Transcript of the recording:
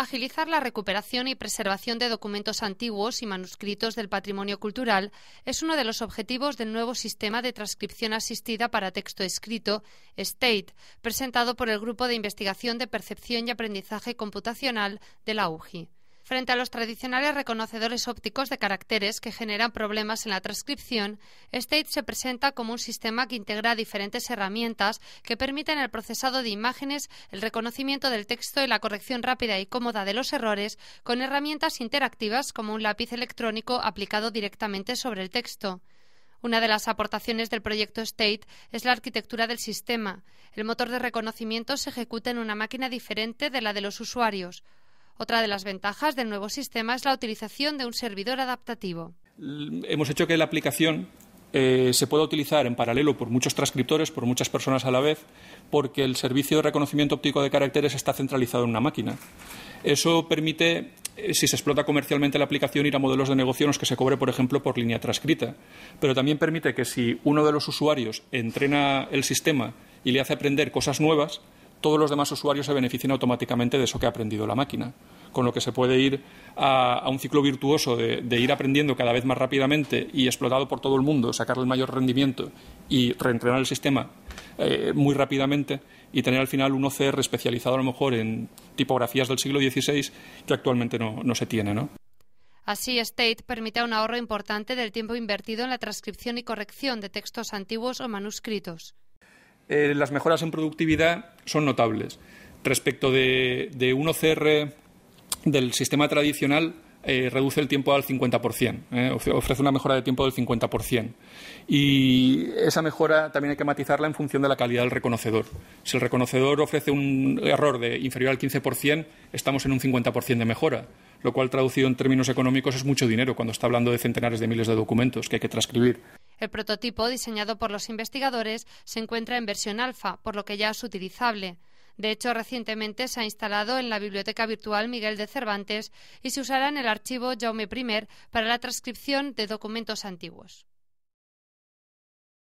agilizar la recuperación y preservación de documentos antiguos y manuscritos del patrimonio cultural es uno de los objetivos del nuevo sistema de transcripción asistida para texto escrito, STATE, presentado por el Grupo de Investigación de Percepción y Aprendizaje Computacional de la UGI. Frente a los tradicionales reconocedores ópticos de caracteres que generan problemas en la transcripción, State se presenta como un sistema que integra diferentes herramientas que permiten el procesado de imágenes, el reconocimiento del texto y la corrección rápida y cómoda de los errores con herramientas interactivas como un lápiz electrónico aplicado directamente sobre el texto. Una de las aportaciones del proyecto State es la arquitectura del sistema. El motor de reconocimiento se ejecuta en una máquina diferente de la de los usuarios. Otra de las ventajas del nuevo sistema es la utilización de un servidor adaptativo. Hemos hecho que la aplicación eh, se pueda utilizar en paralelo por muchos transcriptores, por muchas personas a la vez, porque el servicio de reconocimiento óptico de caracteres está centralizado en una máquina. Eso permite eh, si se explota comercialmente la aplicación, ir a modelos de negocio en los que se cobre, por ejemplo, por línea transcrita. Pero también permite que si uno de los usuarios entrena el sistema y le hace aprender cosas nuevas, todos los demás usuarios se beneficien automáticamente de eso que ha aprendido la máquina con lo que se puede ir a, un ciclo virtuoso de, ir aprendiendo cada vez más rápidamente y explotado por todo el mundo, sacarle el mayor rendimiento y reentrenar el sistema eh, muy rápidamente y tener al final un OCR especializado a lo mejor en tipografías del siglo XVI que actualmente no, se tiene, ¿no? Así, State permite un ahorro importante del tiempo invertido en la transcripción y corrección de textos antiguos o manuscritos. Eh, las mejoras en productividad son notables. Respecto de un OCR del sistema tradicional eh, reduce el tiempo al 50%, eh, ofrece una mejora de tiempo del 50%. Y esa mejora también hay que matizarla en función de la calidad del reconocedor. Si el reconocedor ofrece un error de inferior al 15%, estamos en un 50% de mejora, lo cual traducido en términos económicos es mucho dinero cuando está hablando de centenares de miles de documentos que hay que transcribir. El prototipo diseñado por los investigadores se encuentra en versión alfa, por lo que ya es utilizable. De hecho, recientemente se ha instalado en la Biblioteca Virtual Miguel de Cervantes y se usará en el archivo Jaume I para la transcripción de documentos antiguos.